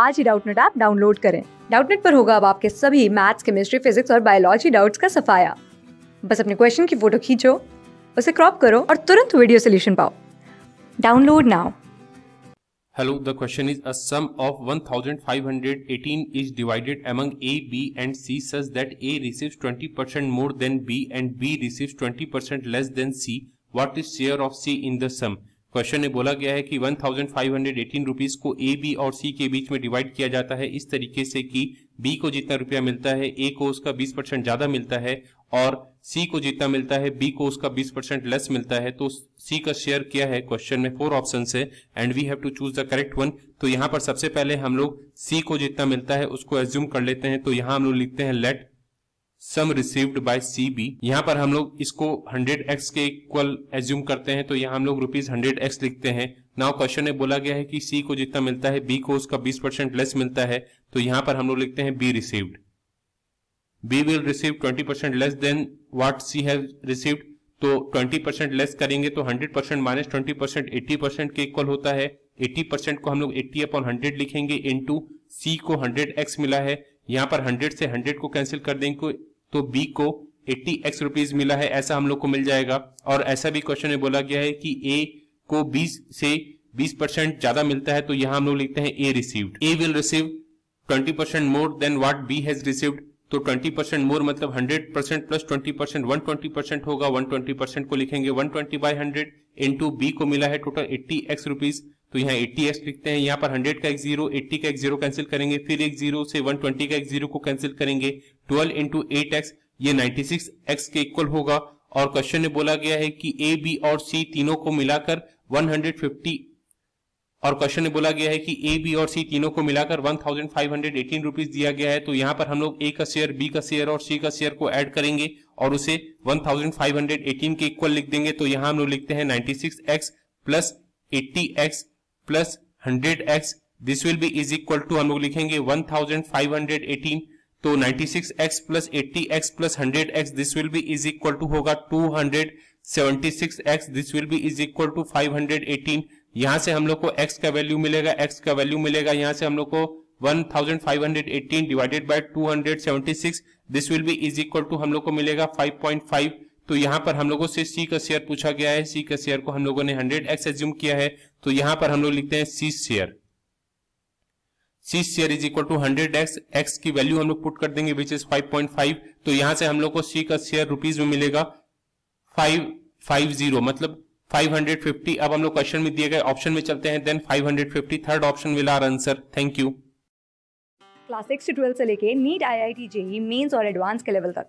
आज ही Doubtnut app download करें डाउटनेट पर होगा अब आपके सभी मैथ्स केमिस्ट्री फिजिक्स और बायोलॉजी डाउट्स का सफाया बस अपने क्वेश्चन की फोटो खींचो उसे क्रॉप करो और तुरंत वीडियो सोल्यूशन पाओ download now Hello, the question is a sum of 1518 is divided among A, B and C such that A receives 20% more than B and B receives 20% less than C. What is share of C in the sum? Question में बोला गया है कि 1518 rupees को A B और सी के बीच में divide किया जाता है इस तरीके से कि बी को जितना रुपया मिलता है ए को उसका 20 परसेंट ज्यादा मिलता है और सी को जितना मिलता है बी को उसका 20 परसेंट लेस मिलता है तो सी का शेयर क्या है क्वेश्चन में फोर ऑप्शन है and we have to choose the correct one तो यहाँ पर सबसे पहले हम लोग सी को जितना मिलता है उसको एज्यूम कर लेते हैं तो यहाँ हम लोग लिखते हैं let sum received by C be यहाँ पर हम लोग इसको हंड्रेड एक्स के इक्वल एज्यूम करते हैं तो यहाँ हम लोग रुपीज हंड्रेड एक्स लिखते हैं नाउ क्वेश्चन में बोला गया है कि सी को जितना मिलता है बी को उसका बीस परसेंट लेस मिलता है तो यहाँ पर हम लोग लिखते हैं B received B will receive twenty percent less than what C have received तो ट्वेंटी परसेंट लेस करेंगे तो hundred percent minus twenty percent eighty percent के इक्वल होता है एट्टी परसेंट को हम लोग एट्टी अपॉन हंड्रेड लिखेंगे इन टू सी को हंड्रेड एक्स मिला है यहाँ पर हंड्रेड से हंड्रेड को कैंसिल कर देंगे तो बी को एट्टी एक्स रुपीज मिला है ऐसा हम लोग को मिल जाएगा और ऐसा भी क्वेश्चन में बोला गया है कि ए को बीस से बीस परसेंट ज्यादा मिलता है तो यहाँ हम लोग लिखते हैं A received A will receive twenty percent more than what B has received तो ट्वेंटी परसेंट मोर मतलब hundred percent plus twenty percent one twenty percent होगा वन ट्वेंटी परसेंट को लिखेंगे one twenty by hundred into B को मिला है total eighty x rupees तो यहाँ 80x लिखते हैं यहाँ पर 100 का एक जीरो 80 का एक जीरो कैंसिल करेंगे फिर एक जीरो से 120 का एक जीरो को कैंसिल करेंगे 12 इंटू एट एक्स ये 96x के इक्वल होगा और क्वेश्चन में बोला गया है कि ए बी और सी तीनों को मिलाकर 150 और क्वेश्चन में बोला गया है कि ए बी और सी तीनों को मिलाकर 1518 रुपीस दिया गया है तो यहाँ पर हम लोग ए का शेयर बी का शेयर और सी का शेयर को एड करेंगे और उसे 1518 के इक्वल लिख देंगे तो यहाँ हम लोग लिखते हैं 96x plus 80x plus hundred x this will be is equal to हम लोग लिखेंगे one thousand five hundred eighteen तो ninety six x plus eighty x plus hundred x this will be is equal to होगा two hundred seventy six x this will be is equal to five hundred eighteen यहां से हम लोग को x का value मिलेगा x का value मिलेगा यहां से हम लोग को 1518 divided by 276 this will be is equal to हम लोग को मिलेगा 5.5 तो यहाँ पर हम लोगों से सी का शेयर पूछा गया है सी का शेयर को हम लोगों ने हंड्रेड एक्स एज्यूम किया है तो यहां पर हम लोग लिखते हैं C share C share is equal to hundred x x की वैल्यू हम लोग पुट कर देंगे which is five point five तो यहां से हम लोग को सी का शेयर रुपीज में मिलेगा फाइव फाइव जीरो मतलब 550 अब हम लोग क्वेश्चन में दिए गए ऑप्शन में चलते हैं then 550 third option will are answer thank you class six से से लेके NEET I I T JEE Mains और एडवांस के लेवल तक